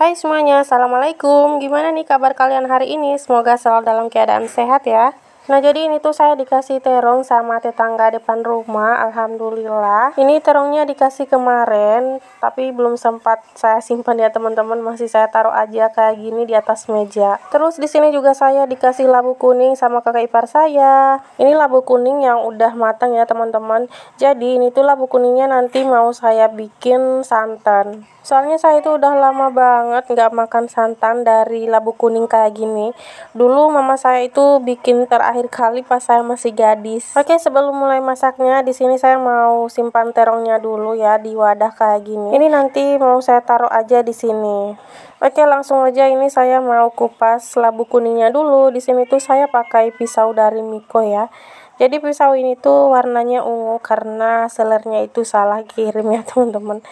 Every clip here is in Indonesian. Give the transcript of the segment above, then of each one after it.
Hai semuanya, Assalamualaikum Gimana nih kabar kalian hari ini? Semoga selalu dalam keadaan sehat ya Nah jadi ini tuh saya dikasih terong sama tetangga depan rumah Alhamdulillah Ini terongnya dikasih kemarin Tapi belum sempat saya simpan ya teman-teman Masih saya taruh aja kayak gini di atas meja Terus di sini juga saya dikasih labu kuning sama kakak ipar saya Ini labu kuning yang udah matang ya teman-teman Jadi ini tuh labu kuningnya nanti mau saya bikin santan Soalnya saya itu udah lama banget nggak makan santan dari labu kuning kayak gini. Dulu mama saya itu bikin terakhir kali pas saya masih gadis. Oke, sebelum mulai masaknya, di sini saya mau simpan terongnya dulu ya di wadah kayak gini. Ini nanti mau saya taruh aja di sini. Oke, langsung aja ini saya mau kupas labu kuningnya dulu. Di sini tuh saya pakai pisau dari Miko ya. Jadi pisau ini tuh warnanya ungu karena selernya itu salah kirim ya, teman-teman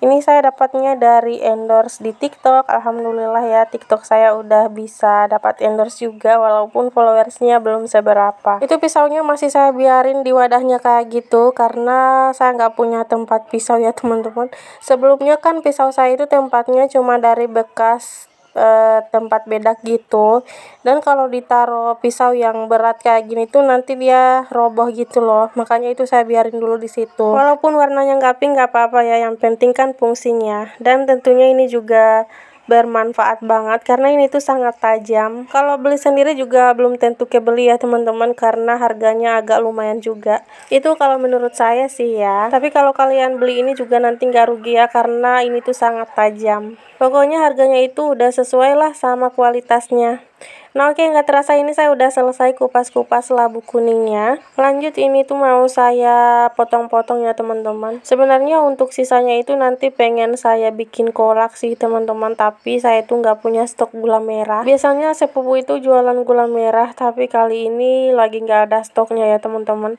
ini saya dapatnya dari endorse di TikTok Alhamdulillah ya TikTok saya udah bisa dapat endorse juga walaupun followersnya belum seberapa itu pisaunya masih saya biarin di wadahnya kayak gitu karena saya nggak punya tempat pisau ya teman-teman sebelumnya kan pisau saya itu tempatnya cuma dari bekas eh, tempat bedak gitu dan kalau ditaruh pisau yang berat kayak gini tuh nanti dia roboh gitu loh makanya itu saya biarin dulu di situ walaupun warnanya nggak pink nggak apa-apa ya yang penting kan fungsinya dan tentunya ini juga bermanfaat banget karena ini tuh sangat tajam kalau beli sendiri juga belum tentu kebeli ya teman-teman karena harganya agak lumayan juga itu kalau menurut saya sih ya tapi kalau kalian beli ini juga nanti nggak rugi ya karena ini tuh sangat tajam pokoknya harganya itu udah sesuai lah sama kualitasnya Nah oke nggak terasa ini saya udah selesai kupas-kupas labu kuningnya. Lanjut ini tuh mau saya potong-potong ya teman-teman. Sebenarnya untuk sisanya itu nanti pengen saya bikin kolak sih teman-teman. Tapi saya tuh nggak punya stok gula merah. Biasanya sepupu itu jualan gula merah tapi kali ini lagi nggak ada stoknya ya teman-teman.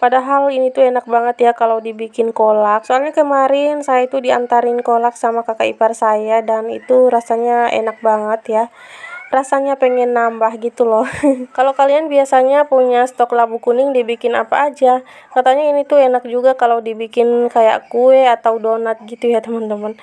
Padahal ini tuh enak banget ya kalau dibikin kolak. Soalnya kemarin saya tuh diantarin kolak sama kakak ipar saya dan itu rasanya enak banget ya rasanya pengen nambah gitu loh kalau kalian biasanya punya stok labu kuning dibikin apa aja katanya ini tuh enak juga kalau dibikin kayak kue atau donat gitu ya teman-teman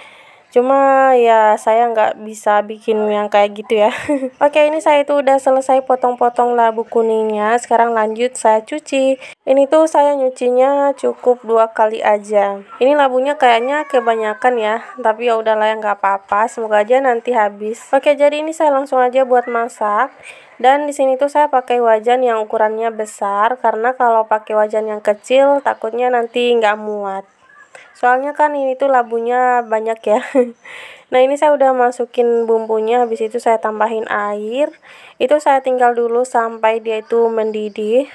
cuma ya saya nggak bisa bikin yang kayak gitu ya oke ini saya itu udah selesai potong-potong labu kuningnya sekarang lanjut saya cuci ini tuh saya nyucinya cukup dua kali aja ini labunya kayaknya kebanyakan ya tapi ya udahlah ya nggak apa-apa semoga aja nanti habis oke jadi ini saya langsung aja buat masak dan di sini tuh saya pakai wajan yang ukurannya besar karena kalau pakai wajan yang kecil takutnya nanti nggak muat soalnya kan ini tuh labunya banyak ya nah ini saya udah masukin bumbunya habis itu saya tambahin air itu saya tinggal dulu sampai dia itu mendidih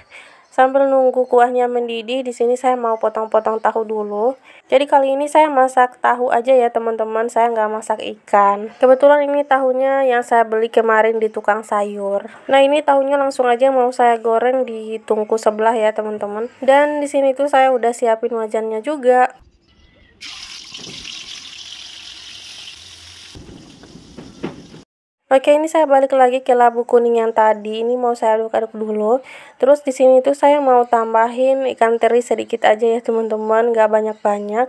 sambil nunggu kuahnya mendidih di sini saya mau potong-potong tahu dulu jadi kali ini saya masak tahu aja ya teman-teman saya nggak masak ikan kebetulan ini tahunya yang saya beli kemarin di tukang sayur nah ini tahunya langsung aja mau saya goreng di tungku sebelah ya teman-teman dan di sini tuh saya udah siapin wajannya juga Oke, ini saya balik lagi ke labu kuning yang tadi. Ini mau saya aduk-aduk dulu. Terus di sini tuh saya mau tambahin ikan teri sedikit aja ya, teman-teman, nggak banyak-banyak.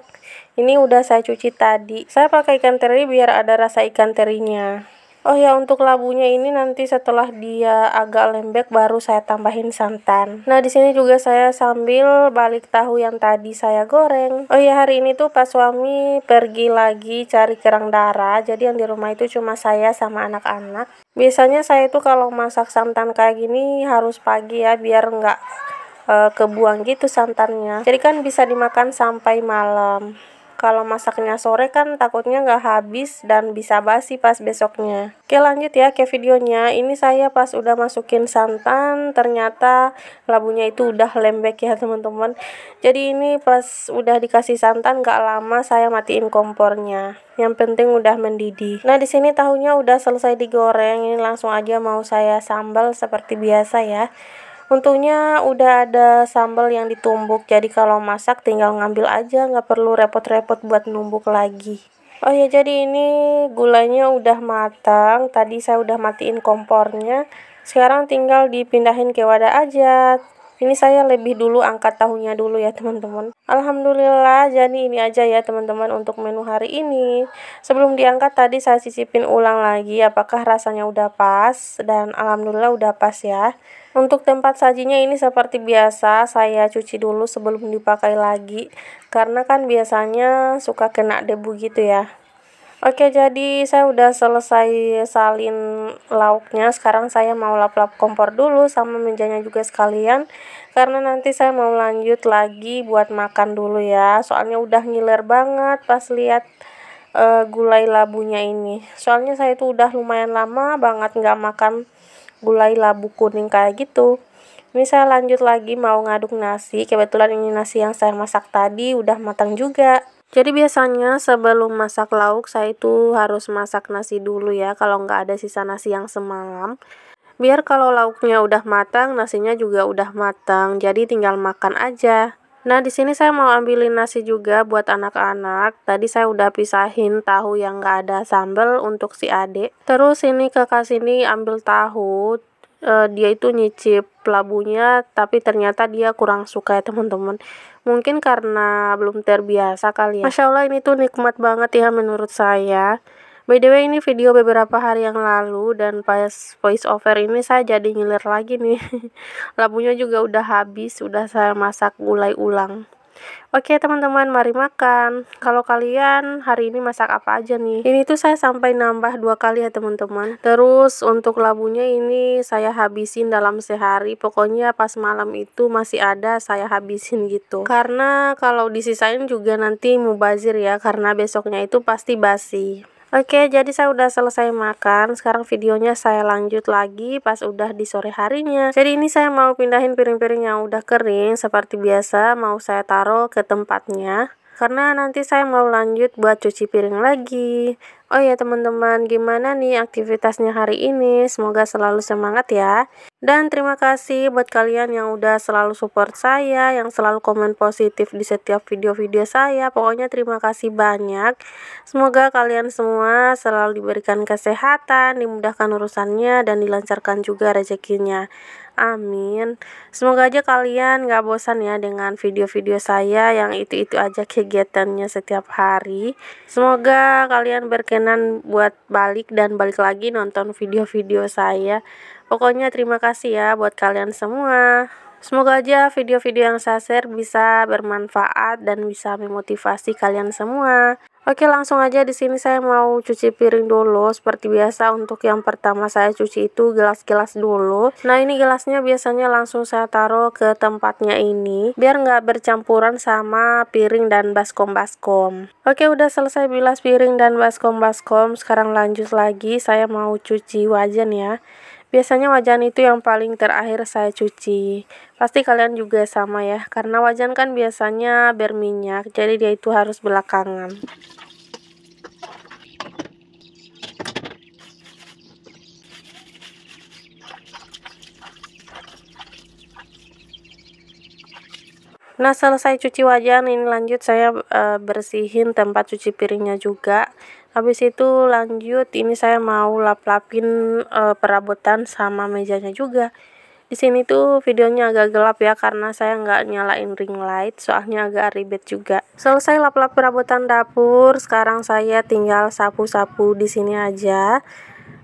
Ini udah saya cuci tadi. Saya pakai ikan teri biar ada rasa ikan terinya. Oh ya untuk labunya ini nanti setelah dia agak lembek baru saya tambahin santan. Nah di sini juga saya sambil balik tahu yang tadi saya goreng. Oh ya hari ini tuh pas suami pergi lagi cari kerang darah. Jadi yang di rumah itu cuma saya sama anak-anak. Biasanya saya tuh kalau masak santan kayak gini harus pagi ya biar nggak uh, kebuang gitu santannya. Jadi kan bisa dimakan sampai malam kalau masaknya sore kan takutnya nggak habis dan bisa basi pas besoknya. Oke lanjut ya ke videonya. Ini saya pas udah masukin santan ternyata labunya itu udah lembek ya teman-teman. Jadi ini pas udah dikasih santan nggak lama saya matiin kompornya. Yang penting udah mendidih. Nah di sini tahunya udah selesai digoreng. Ini langsung aja mau saya sambal seperti biasa ya untungnya udah ada sambal yang ditumbuk jadi kalau masak tinggal ngambil aja nggak perlu repot-repot buat numbuk lagi Oh ya jadi ini gulanya udah matang tadi saya udah matiin kompornya sekarang tinggal dipindahin ke wadah aja ini saya lebih dulu angkat tahunya dulu ya teman-teman Alhamdulillah jadi ini aja ya teman-teman untuk menu hari ini sebelum diangkat tadi saya sisipin ulang lagi apakah rasanya udah pas dan Alhamdulillah udah pas ya untuk tempat sajinya ini seperti biasa saya cuci dulu sebelum dipakai lagi karena kan biasanya suka kena debu gitu ya Oke, jadi saya udah selesai salin lauknya. Sekarang saya mau lap-lap kompor dulu sama mejanya juga sekalian karena nanti saya mau lanjut lagi buat makan dulu ya. Soalnya udah ngiler banget pas lihat uh, gulai labunya ini. Soalnya saya itu udah lumayan lama banget nggak makan gulai labu kuning kayak gitu. Ini saya lanjut lagi mau ngaduk nasi. Kebetulan ini nasi yang saya masak tadi udah matang juga. Jadi biasanya sebelum masak lauk saya itu harus masak nasi dulu ya kalau nggak ada sisa nasi yang semalam. Biar kalau lauknya udah matang, nasinya juga udah matang. Jadi tinggal makan aja. Nah, di sini saya mau ambilin nasi juga buat anak-anak. Tadi saya udah pisahin tahu yang nggak ada sambal untuk si adik. Terus ini kakak sini ambil tahu, uh, dia itu nyicip labunya tapi ternyata dia kurang suka ya teman-teman mungkin karena belum terbiasa kali ya Masya Allah ini tuh nikmat banget ya menurut saya By the way ini video beberapa hari yang lalu dan pas voice over ini saya jadi ngiler lagi nih. Labunya juga udah habis, udah saya masak gulai ulang. Oke teman-teman, mari makan. Kalau kalian hari ini masak apa aja nih? Ini tuh saya sampai nambah dua kali ya teman-teman. Terus untuk labunya ini saya habisin dalam sehari. Pokoknya pas malam itu masih ada saya habisin gitu. Karena kalau disisain juga nanti mubazir ya, karena besoknya itu pasti basi. Oke, jadi saya udah selesai makan. Sekarang videonya saya lanjut lagi pas udah di sore harinya. Jadi ini saya mau pindahin piring-piring yang udah kering seperti biasa mau saya taruh ke tempatnya karena nanti saya mau lanjut buat cuci piring lagi. Oh ya teman-teman, gimana nih aktivitasnya hari ini? Semoga selalu semangat ya. Dan terima kasih buat kalian yang udah selalu support saya, yang selalu komen positif di setiap video-video saya. Pokoknya terima kasih banyak. Semoga kalian semua selalu diberikan kesehatan, dimudahkan urusannya, dan dilancarkan juga rezekinya amin semoga aja kalian gak bosan ya dengan video-video saya yang itu-itu aja kegiatannya setiap hari semoga kalian berkenan buat balik dan balik lagi nonton video-video saya pokoknya terima kasih ya buat kalian semua Semoga aja video-video yang saya share bisa bermanfaat dan bisa memotivasi kalian semua. Oke, langsung aja di sini saya mau cuci piring dulu. Seperti biasa untuk yang pertama saya cuci itu gelas-gelas dulu. Nah, ini gelasnya biasanya langsung saya taruh ke tempatnya ini biar nggak bercampuran sama piring dan baskom-baskom. Oke, udah selesai bilas piring dan baskom-baskom. Sekarang lanjut lagi saya mau cuci wajan ya. Biasanya wajan itu yang paling terakhir saya cuci. Pasti kalian juga sama ya, karena wajan kan biasanya berminyak, jadi dia itu harus belakangan. Nah, selesai cuci wajan, ini lanjut saya e, bersihin tempat cuci piringnya juga habis itu lanjut ini saya mau lap-lapin e, perabotan sama mejanya juga di sini tuh videonya agak gelap ya karena saya nggak nyalain ring light soalnya agak ribet juga selesai lap-lap perabotan dapur sekarang saya tinggal sapu-sapu di sini aja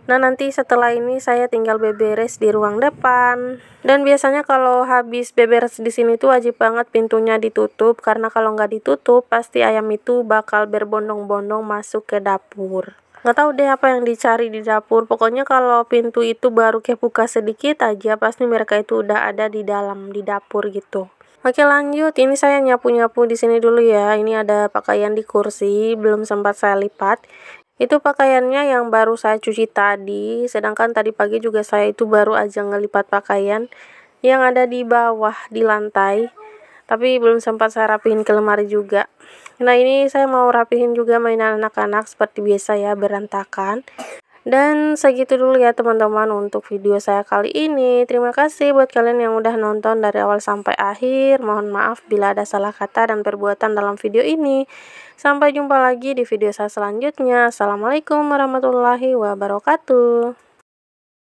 Nah nanti setelah ini saya tinggal beberes di ruang depan. Dan biasanya kalau habis beberes di sini tuh wajib banget pintunya ditutup karena kalau nggak ditutup pasti ayam itu bakal berbondong-bondong masuk ke dapur. Nggak tahu deh apa yang dicari di dapur. Pokoknya kalau pintu itu baru kebuka sedikit aja pasti mereka itu udah ada di dalam di dapur gitu. Oke lanjut, ini saya nyapu-nyapu di sini dulu ya. Ini ada pakaian di kursi, belum sempat saya lipat. Itu pakaiannya yang baru saya cuci tadi, sedangkan tadi pagi juga saya itu baru aja ngelipat pakaian yang ada di bawah di lantai. Tapi belum sempat saya rapihin ke lemari juga. Nah, ini saya mau rapihin juga mainan anak-anak seperti biasa ya, berantakan. Dan segitu dulu ya teman-teman untuk video saya kali ini. Terima kasih buat kalian yang udah nonton dari awal sampai akhir. Mohon maaf bila ada salah kata dan perbuatan dalam video ini. Sampai jumpa lagi di video saya selanjutnya. Assalamualaikum warahmatullahi wabarakatuh.